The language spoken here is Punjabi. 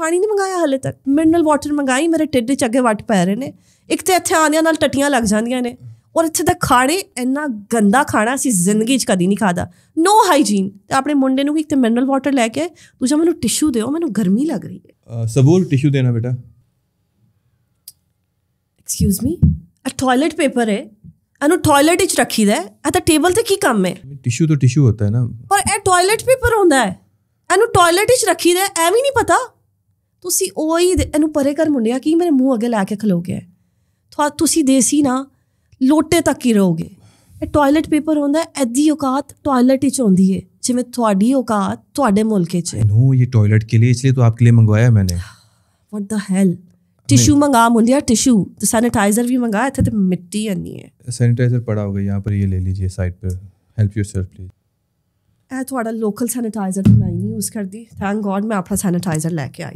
ਪਾਣੀ ਨਹੀਂ ਮੰਗਾਇਆ ਹਲੇ ਤੱਕ ਮਿਨਰਲ ਵਾਟਰ ਮੰਗਾਈ ਮੇਰੇ ਟਿੱਡ 'ਚ ਅੱਗੇ ਵੱਟ ਪੈ ਰਹੇ ਨੇ ਇੱਕ ਤੇ ਇੱਥੇ ਆਂਦਿਆਂ ਨਾਲ ਟਟੀਆਂ ਲੱਗ ਜਾਂਦੀਆਂ ਨੇ ਔਰ ਇੱਥੇ ਦਾ ਖਾਣੇ ਇੰਨਾ ਗੰਦਾ ਖਾਣਾ ਸੀ ਜ਼ਿੰਦਗੀ 'ਚ ਕਦੀ ਨਹੀਂ ਖਾਦਾ ਨੋ ਹਾਈਜੀਨ ਤੇ ਆਪਣੇ ਮੁੰਡੇ ਨੂੰ ਇੱਕ ਤੇ ਮਿਨਰਲ ਵਾਟਰ ਲੈ ਕੇ ਤੁਸੀਂ ਮੈਨੂੰ ਟਿਸ਼ੂ ਦਿਓ ਮੈਨੂੰ ਗਰਮੀ ਲੱਗ ਰਹੀ ਹੈ ਸਬੂਲ ਟਿਸ਼ੂ ਦੇਣਾ ਬੇਟਾ excuse me uh toilet paper ਹੈ ਇਹਨੂੰ ਟਾਇਲਟ ਵਿੱਚ ਰੱਖੀਦਾ ਹੈ ਇਹ ਤਾਂ ਟੇਬਲ ਤੇ ਕੀ ਕੰਮ ਹੈ ਟਿਸ਼ੂ ਤਾਂ ਟਿਸ਼ੂ ਹੁੰਦਾ ਹੈ ਨਾ ਪਰ ਇਹ ਟਾਇਲਟ ਪੇਪਰ ਹੁੰਦਾ ਹੈ ਇਹਨੂੰ ਟਾਇਲਟ ਵਿੱਚ ਰੱਖੀਦਾ ਐਵੇਂ ਨਹੀਂ ਪਤਾ ਤੁਸੀਂ ਉਹ ਹੀ ਇਹਨੂੰ ਪਰੇ ਕਰ ਮੁੰਡਿਆ ਕੀ ਮੇਰੇ ਮੂੰਹ ਅੱਗੇ ਲਾ ਕੇ ਖਲੋਗੇ ਤੁਹਾ ਤੁਸੀਂ ਦੇਸੀ ਨਾ ਲੋਟੇ ਤੱਕ ਹੀ ਰਹੋਗੇ ਇਹ ਟਾਇਲਟ ਪੇਪਰ ਹੁੰਦਾ ਐਦੀ ਔਕਾਤ ਟਾਇਲਟ ਹੀ ਚ ਹੁੰਦੀ ਹੈ ਜਿਵੇਂ ਤੁਹਾਡੀ ਔਕਾਤ ਤੁਹਾਡੇ ਮੁਲਕੇ ਚ ਇਹ ਟਾਇਲਟ ਕੇ ਲਈ ਇਸ ਲਈ ਤਾਂ ਆਪਕੇ ਲਈ ਮੰਗਵਾਇਆ ਮੈਨੇ ਵਾਟ ਦਾ ਹੈਲ ਟਿਸ਼ੂ ਮੰਗਾ ਮੁੰਡਿਆ ਟਿਸ਼ੂ ਤੇ ਸੈਨੀਟਾਈਜ਼ਰ ਵੀ ਮੰਗਾ ਇੱਥੇ ਤੇ ਮਿੱਟੀ ਅੰਨੀ ਹੈ ਸੈਨੀਟਾਈਜ਼ਰ पड़ा होगा यहाँ पर ये ले लीजिए साइड पर हेल्प योर सेल्फ ਪਲੀਜ਼ ਇਹ ਤੁਹਾਡਾ ਲੋਕਲ ਸੈਨੀਟਾਈਜ਼ਰ ਮੈਂ ਨਹੀਂ ਯੂਜ਼ ਕਰਦੀ ਥੈਂਕ ਗੋਡ ਮੈਂ ਆਪਣਾ ਸੈਨੀਟਾਈਜ਼ਰ ਲੈ ਕੇ ਆਈ